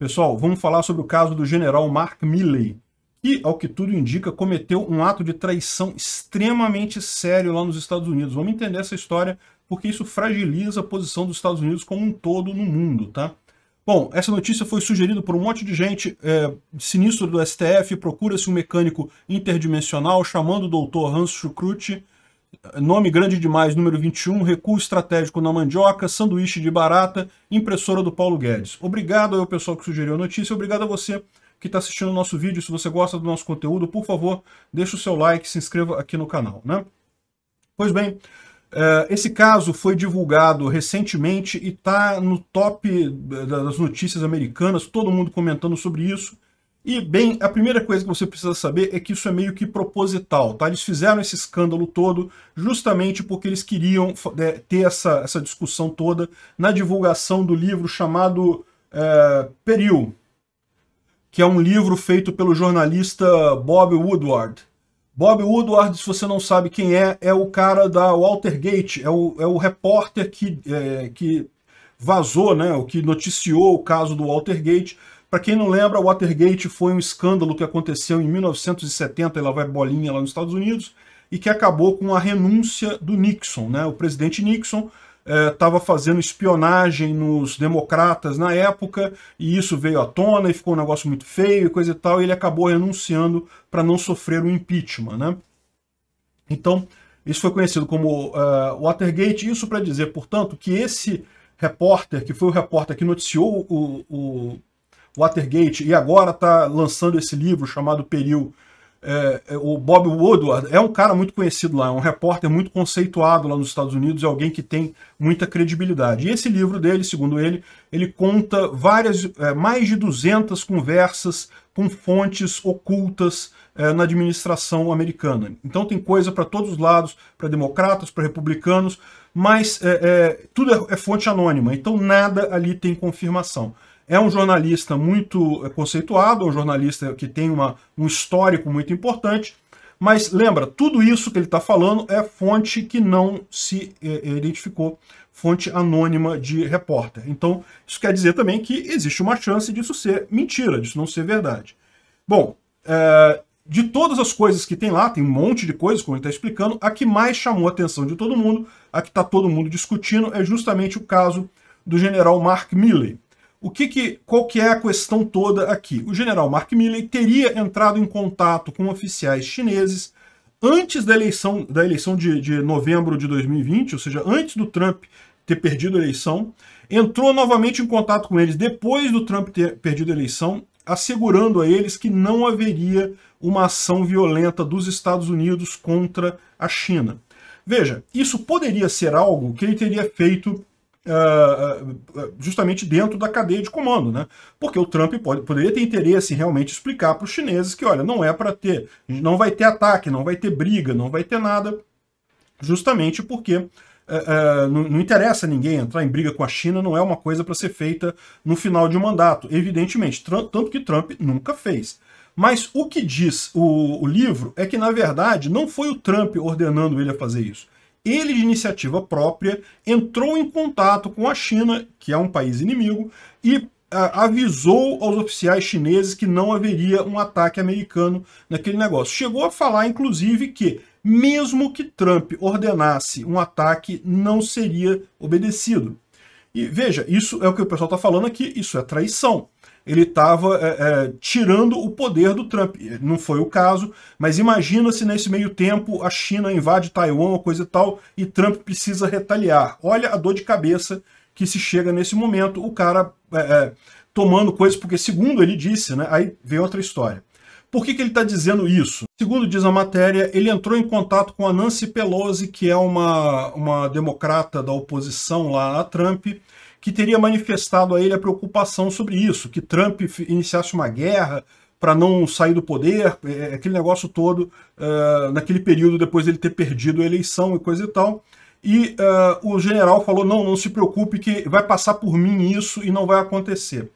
Pessoal, vamos falar sobre o caso do general Mark Milley, que, ao que tudo indica, cometeu um ato de traição extremamente sério lá nos Estados Unidos. Vamos entender essa história, porque isso fragiliza a posição dos Estados Unidos como um todo no mundo, tá? Bom, essa notícia foi sugerida por um monte de gente é, sinistro do STF, procura-se um mecânico interdimensional chamando o doutor Hans Schukrut, nome grande demais, número 21, recuo estratégico na mandioca, sanduíche de barata, impressora do Paulo Guedes. Obrigado ao pessoal que sugeriu a notícia, obrigado a você que está assistindo o nosso vídeo. Se você gosta do nosso conteúdo, por favor, deixe o seu like, se inscreva aqui no canal. Né? Pois bem, eh, esse caso foi divulgado recentemente e está no top das notícias americanas, todo mundo comentando sobre isso. E, bem, a primeira coisa que você precisa saber é que isso é meio que proposital, tá? Eles fizeram esse escândalo todo justamente porque eles queriam é, ter essa, essa discussão toda na divulgação do livro chamado é, Peril, que é um livro feito pelo jornalista Bob Woodward. Bob Woodward, se você não sabe quem é, é o cara da Watergate, é o, é o repórter que, é, que vazou, né, o que noticiou o caso do Gate, para quem não lembra, Watergate foi um escândalo que aconteceu em 1970, ela vai bolinha lá nos Estados Unidos, e que acabou com a renúncia do Nixon. Né? O presidente Nixon estava eh, fazendo espionagem nos democratas na época, e isso veio à tona e ficou um negócio muito feio e coisa e tal, e ele acabou renunciando para não sofrer o um impeachment. Né? Então, isso foi conhecido como uh, Watergate, isso para dizer, portanto, que esse repórter, que foi o repórter que noticiou o, o Watergate, e agora está lançando esse livro chamado Peril. É, é, o Bob Woodward é um cara muito conhecido lá, é um repórter muito conceituado lá nos Estados Unidos, é alguém que tem muita credibilidade. E esse livro dele, segundo ele, ele conta várias, é, mais de 200 conversas com fontes ocultas é, na administração americana. Então tem coisa para todos os lados, para democratas, para republicanos, mas é, é, tudo é fonte anônima, então nada ali tem confirmação. É um jornalista muito é, conceituado, é um jornalista que tem uma, um histórico muito importante, mas lembra, tudo isso que ele está falando é fonte que não se é, é, identificou, fonte anônima de repórter. Então, isso quer dizer também que existe uma chance disso ser mentira, disso não ser verdade. Bom, é, de todas as coisas que tem lá, tem um monte de coisas, como ele está explicando, a que mais chamou a atenção de todo mundo, a que está todo mundo discutindo, é justamente o caso do general Mark Milley. O que que, qual que é a questão toda aqui? O general Mark Milley teria entrado em contato com oficiais chineses antes da eleição, da eleição de, de novembro de 2020, ou seja, antes do Trump ter perdido a eleição, entrou novamente em contato com eles depois do Trump ter perdido a eleição, assegurando a eles que não haveria uma ação violenta dos Estados Unidos contra a China. Veja, isso poderia ser algo que ele teria feito ah, ah, ah, justamente dentro da cadeia de comando, né? Porque o Trump pode, poderia ter interesse em realmente explicar para os chineses que, olha, não é para ter, não vai ter ataque, não vai ter briga, não vai ter nada, justamente porque não, não, interessa a ninguém entrar em briga com a China, não é uma coisa para ser feita no final de um mandato, evidentemente, Trump, tanto que Trump nunca fez. Mas o que diz o, o livro é que, na verdade, não foi o Trump ordenando ele a fazer isso ele de iniciativa própria entrou em contato com a China, que é um país inimigo, e ah, avisou aos oficiais chineses que não haveria um ataque americano naquele negócio. Chegou a falar, inclusive, que mesmo que Trump ordenasse um ataque, não seria obedecido. E veja, isso é o que o pessoal está falando aqui, isso é traição ele estava é, é, tirando o poder do Trump. Não foi o caso, mas imagina se nesse meio tempo a China invade Taiwan, coisa e tal, e Trump precisa retaliar. Olha a dor de cabeça que se chega nesse momento, o cara é, é tomando coisas, porque segundo ele disse, né, aí vem outra história. Por que, que ele está dizendo isso? Segundo diz a matéria, ele entrou em contato com a Nancy Pelosi, que é uma, uma democrata da oposição lá a Trump, que teria manifestado a ele a preocupação sobre isso, que Trump iniciasse uma guerra para não sair do poder, é, é, aquele negócio todo, uh, naquele período depois dele ter perdido a eleição e coisa e tal. E uh, o general falou, não, não se preocupe que vai passar por mim isso e não vai acontecer.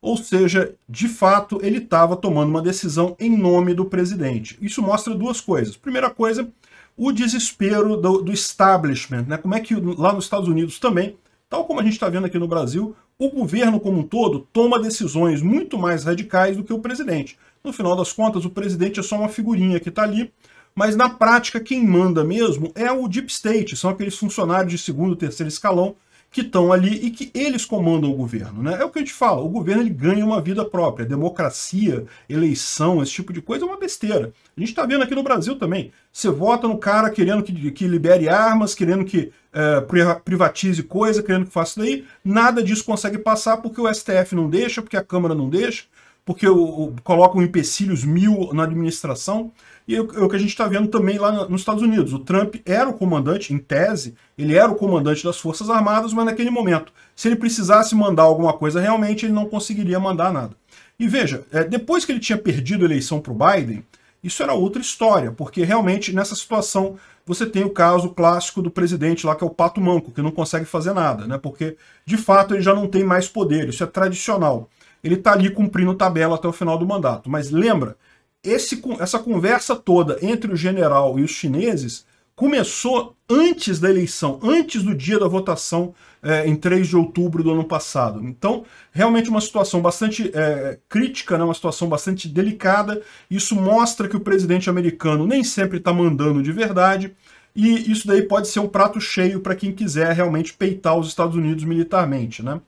Ou seja, de fato, ele estava tomando uma decisão em nome do presidente. Isso mostra duas coisas. Primeira coisa, o desespero do, do establishment, né? Como é que lá nos Estados Unidos também Tal como a gente está vendo aqui no Brasil, o governo como um todo toma decisões muito mais radicais do que o presidente. No final das contas, o presidente é só uma figurinha que está ali, mas na prática quem manda mesmo é o deep state, são aqueles funcionários de segundo, terceiro escalão que estão ali e que eles comandam o governo. Né? É o que a gente fala, o governo ele ganha uma vida própria. Democracia, eleição, esse tipo de coisa é uma besteira. A gente está vendo aqui no Brasil também. Você vota no cara querendo que, que libere armas, querendo que é, privatize coisa, querendo que faça isso daí. Nada disso consegue passar porque o STF não deixa, porque a Câmara não deixa, porque o, o, colocam empecilhos mil na administração. E é o que a gente está vendo também lá nos Estados Unidos. O Trump era o comandante, em tese, ele era o comandante das Forças Armadas, mas naquele momento, se ele precisasse mandar alguma coisa realmente, ele não conseguiria mandar nada. E veja, é, depois que ele tinha perdido a eleição para o Biden, isso era outra história, porque realmente nessa situação você tem o caso clássico do presidente lá, que é o Pato Manco, que não consegue fazer nada, né? Porque de fato ele já não tem mais poder, isso é tradicional. Ele está ali cumprindo tabela até o final do mandato. Mas lembra esse, essa conversa toda entre o general e os chineses começou antes da eleição, antes do dia da votação é, em 3 de outubro do ano passado. Então, realmente uma situação bastante é, crítica, né? uma situação bastante delicada. Isso mostra que o presidente americano nem sempre está mandando de verdade, e isso daí pode ser um prato cheio para quem quiser realmente peitar os Estados Unidos militarmente. Né?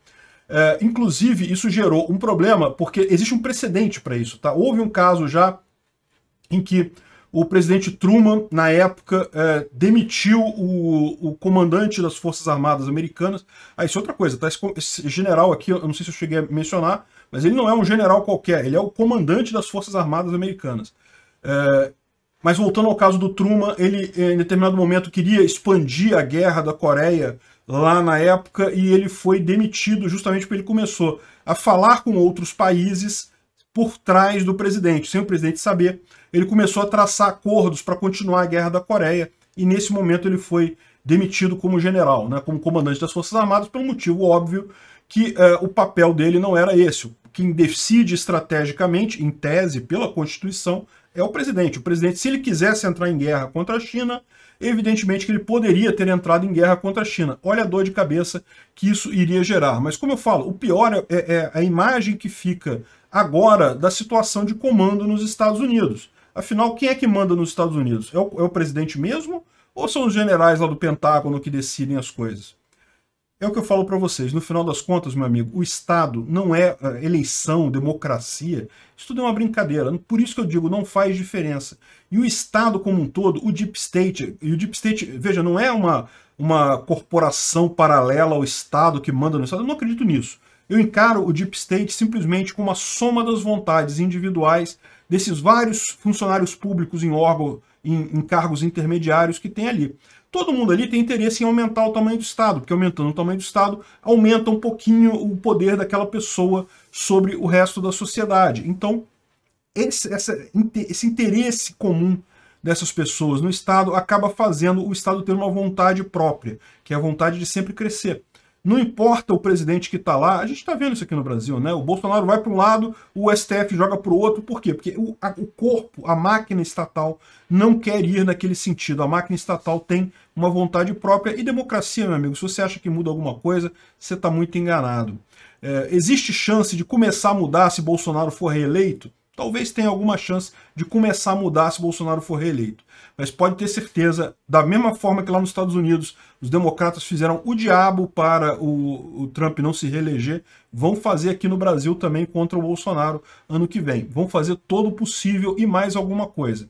É, inclusive, isso gerou um problema, porque existe um precedente para isso. Tá? Houve um caso já em que o presidente Truman, na época, é, demitiu o, o, comandante das Forças Armadas Americanas. Ah, isso é outra coisa, tá? Esse, esse, general aqui, eu não sei se eu cheguei a mencionar, mas ele não é um general qualquer, ele é o comandante das Forças Armadas Americanas. É, mas voltando ao caso do Truman, ele em determinado momento queria expandir a guerra da Coreia lá na época e ele foi demitido justamente porque ele começou a falar com outros países por trás do presidente, sem o presidente saber. Ele começou a traçar acordos para continuar a guerra da Coreia e nesse momento ele foi demitido como general, né, como comandante das Forças Armadas, pelo motivo óbvio que uh, o papel dele não era esse. Quem decide estrategicamente, em tese, pela Constituição, é o presidente. O presidente, se ele quisesse entrar em guerra contra a China, evidentemente que ele poderia ter entrado em guerra contra a China. Olha a dor de cabeça que isso iria gerar. Mas como eu falo, o pior é, é, é a imagem que fica agora da situação de comando nos Estados Unidos. Afinal, quem é que manda nos Estados Unidos? É o, é o presidente mesmo? Ou são os generais lá do Pentágono que decidem as coisas? É o que eu falo para vocês. No final das contas, meu amigo, o Estado não é, é eleição, democracia. Isso tudo é uma brincadeira. Por isso que eu digo, não faz diferença. E o Estado como um todo, o Deep State, e o Deep State, veja, não é uma, uma corporação paralela ao Estado que manda no Estado. Eu não acredito nisso. Eu encaro o Deep State simplesmente como a soma das vontades individuais desses vários funcionários públicos em órgãos em, em cargos intermediários que tem ali. Todo mundo ali tem interesse em aumentar o tamanho do Estado, porque aumentando o tamanho do Estado, aumenta um pouquinho o poder daquela pessoa sobre o resto da sociedade. Então, esse, essa, esse interesse comum dessas pessoas no Estado acaba fazendo o Estado ter uma vontade própria, que é a vontade de sempre crescer. Não importa o presidente que está lá, a gente está vendo isso aqui no Brasil, né? O Bolsonaro vai para um lado, o STF joga para o outro, por quê? Porque o, a, o corpo, a máquina estatal, não quer ir naquele sentido. A máquina estatal tem uma vontade própria e democracia, meu amigo. Se você acha que muda alguma coisa, você está muito enganado. É, existe chance de começar a mudar se Bolsonaro for reeleito? Talvez tenha alguma chance de começar a mudar se Bolsonaro for reeleito. Mas pode ter certeza, da mesma forma que lá nos Estados Unidos os democratas fizeram o diabo para o, o Trump não se reeleger, vão fazer aqui no Brasil também contra o Bolsonaro ano que vem. Vão fazer todo o possível e mais alguma coisa.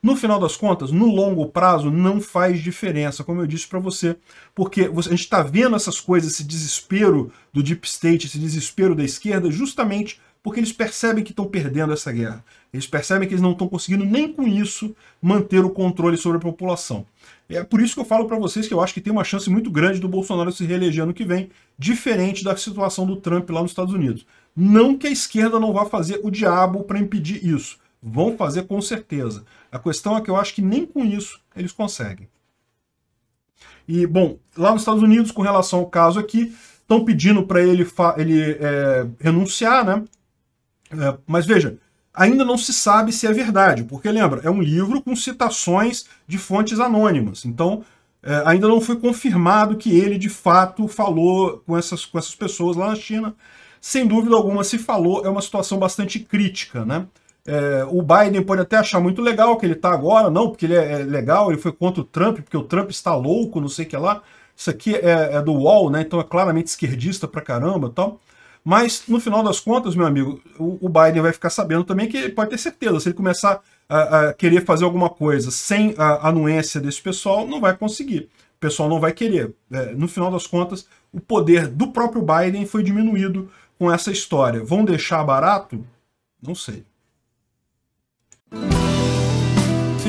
No final das contas, no longo prazo, não faz diferença, como eu disse para você, porque a gente está vendo essas coisas, esse desespero do deep state, esse desespero da esquerda, justamente porque eles percebem que estão perdendo essa guerra. Eles percebem que eles não estão conseguindo nem com isso manter o controle sobre a população. É por isso que eu falo para vocês que eu acho que tem uma chance muito grande do Bolsonaro se reeleger ano que vem, diferente da situação do Trump lá nos Estados Unidos. Não que a esquerda não vá fazer o diabo para impedir isso. Vão fazer com certeza. A questão é que eu acho que nem com isso eles conseguem. E, bom, lá nos Estados Unidos, com relação ao caso aqui, estão pedindo para ele, ele é, renunciar, né? É, mas veja, ainda não se sabe se é verdade, porque lembra, é um livro com citações de fontes anônimas. Então, é, ainda não foi confirmado que ele de fato falou com essas, com essas pessoas lá na China. Sem dúvida alguma, se falou, é uma situação bastante crítica, né? É, o Biden pode até achar muito legal que ele está agora, não, porque ele é, é legal, ele foi contra o Trump, porque o Trump está louco, não sei o que lá. Isso aqui é, é do UOL, né? Então é claramente esquerdista pra caramba e tal. Mas, no final das contas, meu amigo, o, o Biden vai ficar sabendo também que pode ter certeza, se ele começar a, a querer fazer alguma coisa sem a anuência desse pessoal, não vai conseguir. O pessoal não vai querer. É, no final das contas, o poder do próprio Biden foi diminuído com essa história. Vão deixar barato? Não sei.